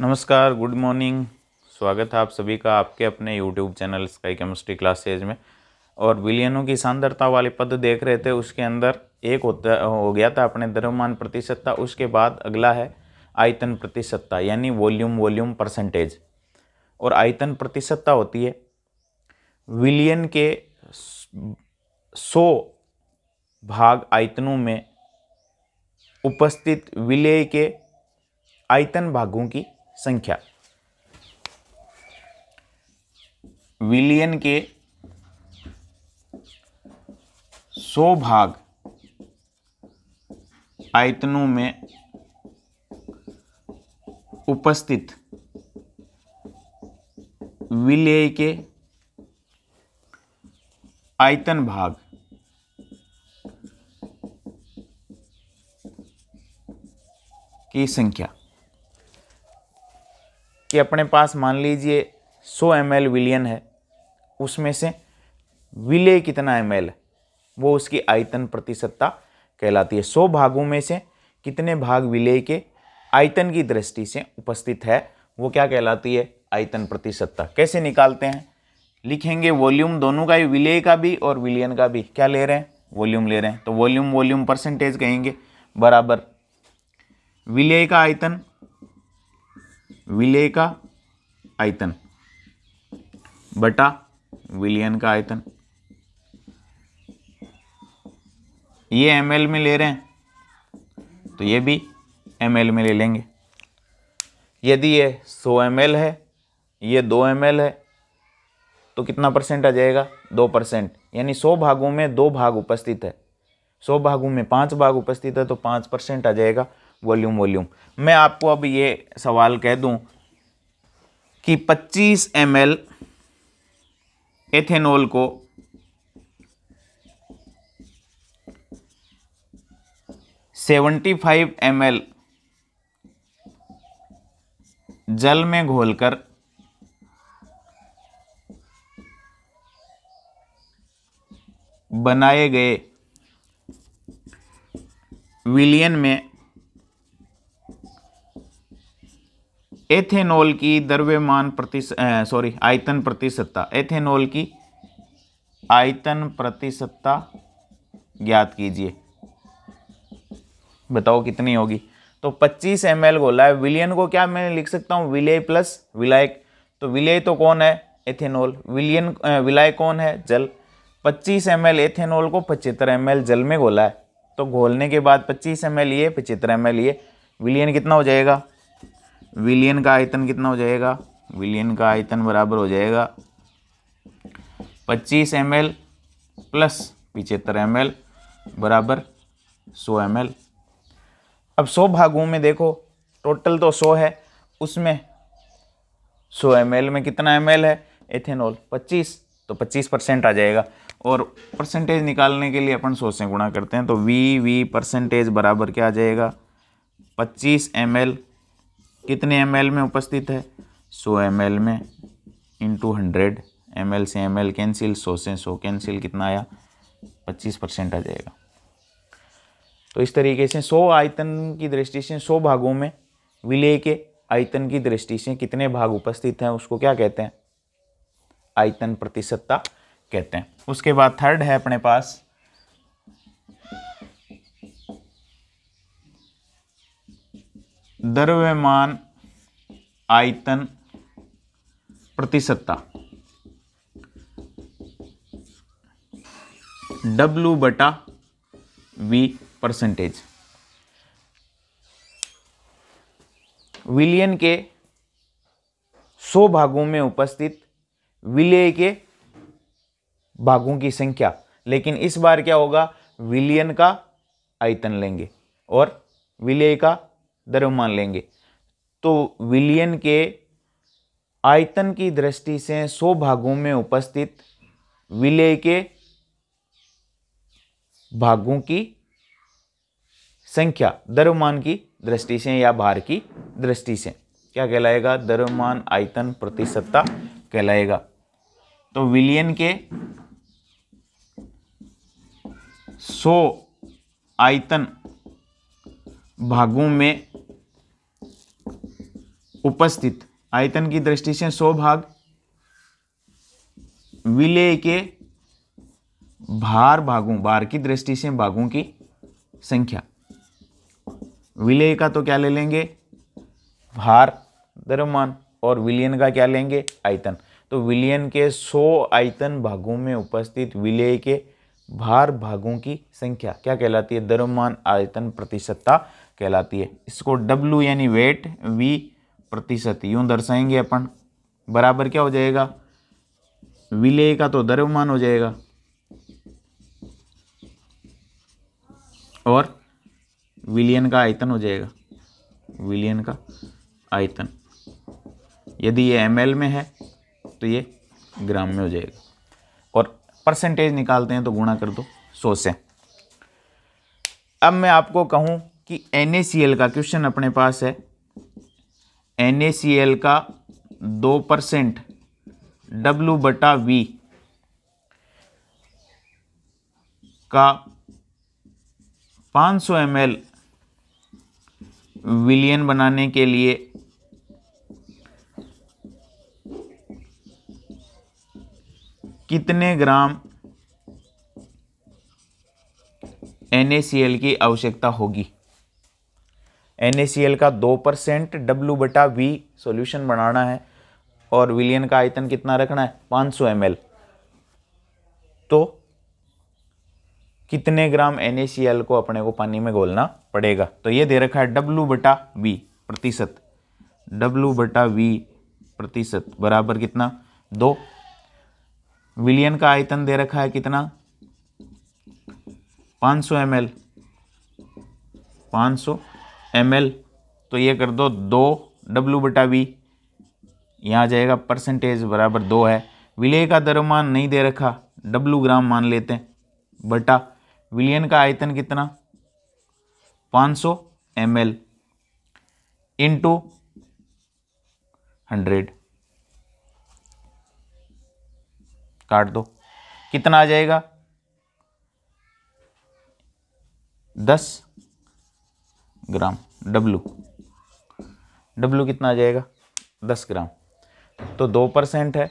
नमस्कार good morning स्वागत है आप सभी का आपके अपने YouTube channel sky chemistry classes में और विलियनों की सांद्रता वाले पद देख रहे थे उसके अंदर एक होता हो गया था अपने द्रव्यमान प्रतिशतता उसके बाद अगला है आयतन प्रतिशतता यानी वॉल्यूम वॉल्यूम परसेंटेज और आयतन प्रतिशतता होती है विलियन के सौ भाग आयतनों में उपस्थित विलय के आयतन भागों की संख्या विलियन के सौ भाग आयतनों में उपस्थित विलय के आयतन भाग की संख्या कि अपने पास मान लीजिए 100 एम एल विलियन है उसमें से विले कितना एम एल वो उसकी आयतन प्रतिशतता कहलाती है 100 भागों में से कितने भाग विले के आयतन की दृष्टि से उपस्थित है वो क्या कहलाती है आयतन प्रतिशतता कैसे निकालते हैं लिखेंगे वॉल्यूम दोनों का ही विले का भी और विलियन का भी क्या ले रहे हैं वॉल्यूम ले रहे हैं तो वॉल्यूम वॉल्यूम परसेंटेज कहेंगे बराबर विलय का आयतन विलय का आयतन बटा विलियन का आयतन ये एम में ले रहे हैं तो ये भी एम में ले लेंगे यदि ये 100 एम है ये 2 एम है तो कितना परसेंट आ जाएगा दो परसेंट यानी 100 भागों में दो भाग उपस्थित है 100 भागों में पांच भाग उपस्थित है तो पाँच परसेंट आ जाएगा वॉल्यूम वॉल्यूम मैं आपको अब ये सवाल कह दूं कि 25 एम एथेनॉल को सेवेंटी फाइव एम जल में घोलकर बनाए गए विलियन में एथेनॉल की द्रव्यमान प्रति सॉरी आयतन प्रतिशतता एथेनॉल की आयतन प्रतिशतता ज्ञात कीजिए बताओ कितनी होगी तो 25 एम एल गोला है विलियन को क्या मैं लिख सकता हूँ विलय प्लस विलायक तो विलय तो कौन है एथेनॉल विलियन विलाय कौन है जल 25 एम एथेनॉल को पचहत्तर एम जल में घोला है तो घोलने के बाद 25 एम ये पचहत्तर एम ये विलियन कितना हो जाएगा विलियन का आयतन कितना हो जाएगा विलियन का आयतन बराबर हो जाएगा 25 एम एल प्लस पिचहत्तर एम एल बराबर 100 एम एल अब 100 भागों में देखो टोटल तो 100 है उसमें 100 एम एल में कितना एम एल है एथेनॉल 25 तो 25 परसेंट आ जाएगा और परसेंटेज निकालने के लिए अपन 100 से गुणा करते हैं तो वी वी परसेंटेज बराबर क्या आ जाएगा 25 एम एल कितने एम में उपस्थित है सौ एम में इंटू हंड्रेड एम से एम एल कैंसिल सौ से सौ कैंसिल कितना आया पच्चीस परसेंट आ जाएगा तो इस तरीके से सौ आयतन की दृष्टि से सौ भागों में विलय के आयतन की दृष्टि से कितने भाग उपस्थित हैं उसको क्या कहते हैं आयतन प्रतिशतता कहते हैं उसके बाद थर्ड है अपने पास द्रव्यमान आयतन प्रतिशतता डब्लू बटा V परसेंटेज विलियन के 100 भागों में उपस्थित विलय के भागों की संख्या लेकिन इस बार क्या होगा विलियन का आयतन लेंगे और विलय का द्रव्यमान लेंगे तो विलियन के आयतन की दृष्टि से 100 भागों में उपस्थित विलय के भागों की संख्या द्रव्यमान की दृष्टि से या भार की दृष्टि से क्या कहलाएगा द्रव्यमान आयतन प्रतिशतता कहलाएगा तो विलियन के 100 आयतन भागों में उपस्थित आयतन की दृष्टि से सौ भाग विलय के भार भागों भार की दृष्टि से भागों की संख्या विलय का तो क्या ले लेंगे भार द्रव्यमान और विलियन का क्या लेंगे आयतन तो विलियन के सौ आयतन भागों में उपस्थित विलय के भार भागों की संख्या क्या कहलाती है द्रव्यमान आयतन प्रतिशतता कहलाती है इसको डब्लू यानी वेट वी प्रतिशत यूँ दर्शाएंगे अपन बराबर क्या हो जाएगा विलेय का तो दर्वमान हो जाएगा और विलियन का आयतन हो जाएगा विलियन का आयतन यदि ये एम में है तो ये ग्राम में हो जाएगा और परसेंटेज निकालते हैं तो गुणा कर दो सौ से अब मैं आपको कहूँ कि एन का क्वेश्चन अपने पास है एन का दो परसेंट डब्लू बटा वी का 500 सौ एम विलियन बनाने के लिए कितने ग्राम एन की आवश्यकता होगी एन का दो परसेंट डब्लू बटा वी सोल्यूशन बनाना है और विलियन का आयतन कितना रखना है 500 सौ तो कितने ग्राम एन को अपने को पानी में घोलना पड़ेगा तो ये दे रखा है डब्लू बटा वी प्रतिशत डब्लू बटा वी प्रतिशत बराबर कितना दो विलियन का आयतन दे रखा है कितना 500 सौ एम एल पाँच सौ एम एल तो ये कर दो दो डब्लू बटा वी यहाँ आ जाएगा परसेंटेज बराबर दो है विलय का दरमान नहीं दे रखा डब्लू ग्राम मान लेते हैं बटा विलियन का आयतन कितना 500 सौ एम एल इंटू हंड्रेड काट दो कितना आ जाएगा दस ग्राम डब्लू डब्लू कितना आ जाएगा दस ग्राम तो दो परसेंट है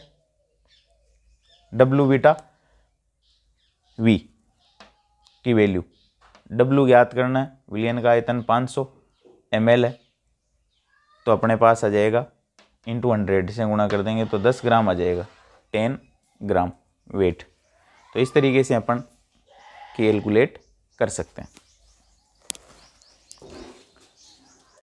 डब्लू बीटा वी की वैल्यू डब्लू ज्ञात करना है विलियन का आयतन 500 सौ है तो अपने पास आ जाएगा इंटू हंड्रेड से गुणा कर देंगे तो 10 ग्राम आ जाएगा 10 ग्राम वेट तो इस तरीके से अपन कैलकुलेट कर सकते हैं